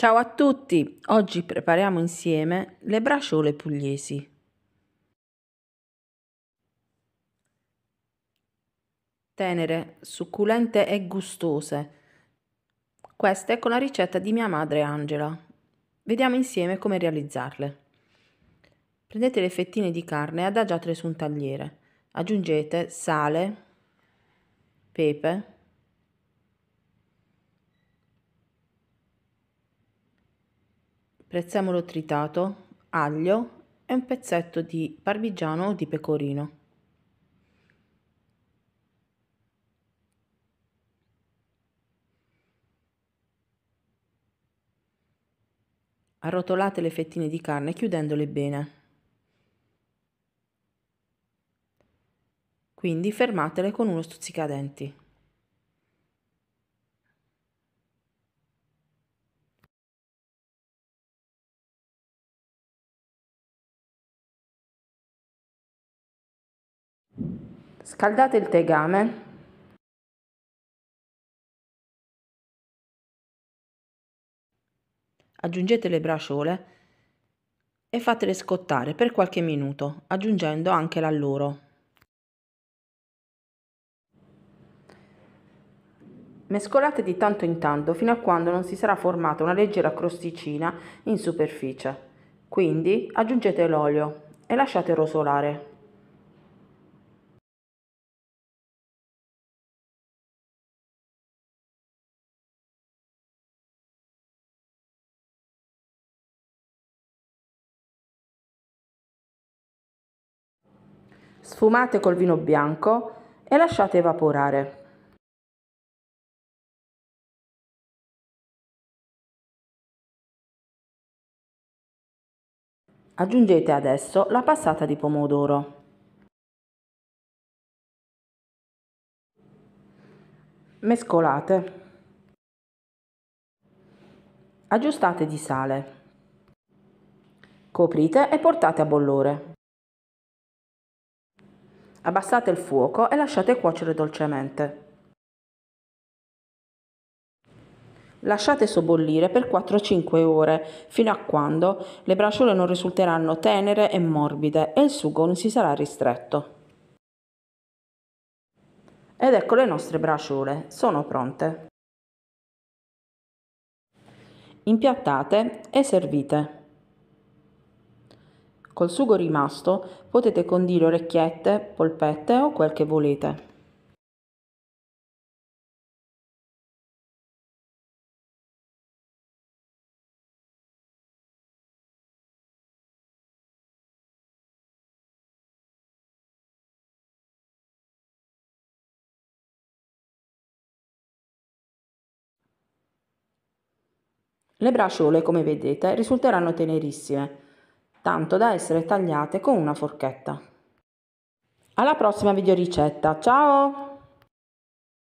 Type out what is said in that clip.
Ciao a tutti, oggi prepariamo insieme le braciole pugliesi. Tenere, succulente e gustose. Queste con la ricetta di mia madre Angela. Vediamo insieme come realizzarle. Prendete le fettine di carne e adagiatele su un tagliere. Aggiungete sale, pepe, prezzemolo tritato, aglio e un pezzetto di parmigiano o di pecorino. Arrotolate le fettine di carne chiudendole bene. Quindi fermatele con uno stuzzicadenti. Scaldate il tegame aggiungete le braciole e fatele scottare per qualche minuto, aggiungendo anche l'alloro. Mescolate di tanto in tanto fino a quando non si sarà formata una leggera crosticina in superficie. Quindi aggiungete l'olio e lasciate rosolare. sfumate col vino bianco e lasciate evaporare. Aggiungete adesso la passata di pomodoro. Mescolate. Aggiustate di sale. Coprite e portate a bollore. Abbassate il fuoco e lasciate cuocere dolcemente. Lasciate sobbollire per 4-5 ore, fino a quando le bracciole non risulteranno tenere e morbide e il sugo non si sarà ristretto. Ed ecco le nostre bracciole, sono pronte. Impiattate e servite. Col sugo rimasto potete condire orecchiette, polpette o quel che volete. Le braciole, come vedete, risulteranno tenerissime, tanto da essere tagliate con una forchetta. Alla prossima video ricetta, ciao!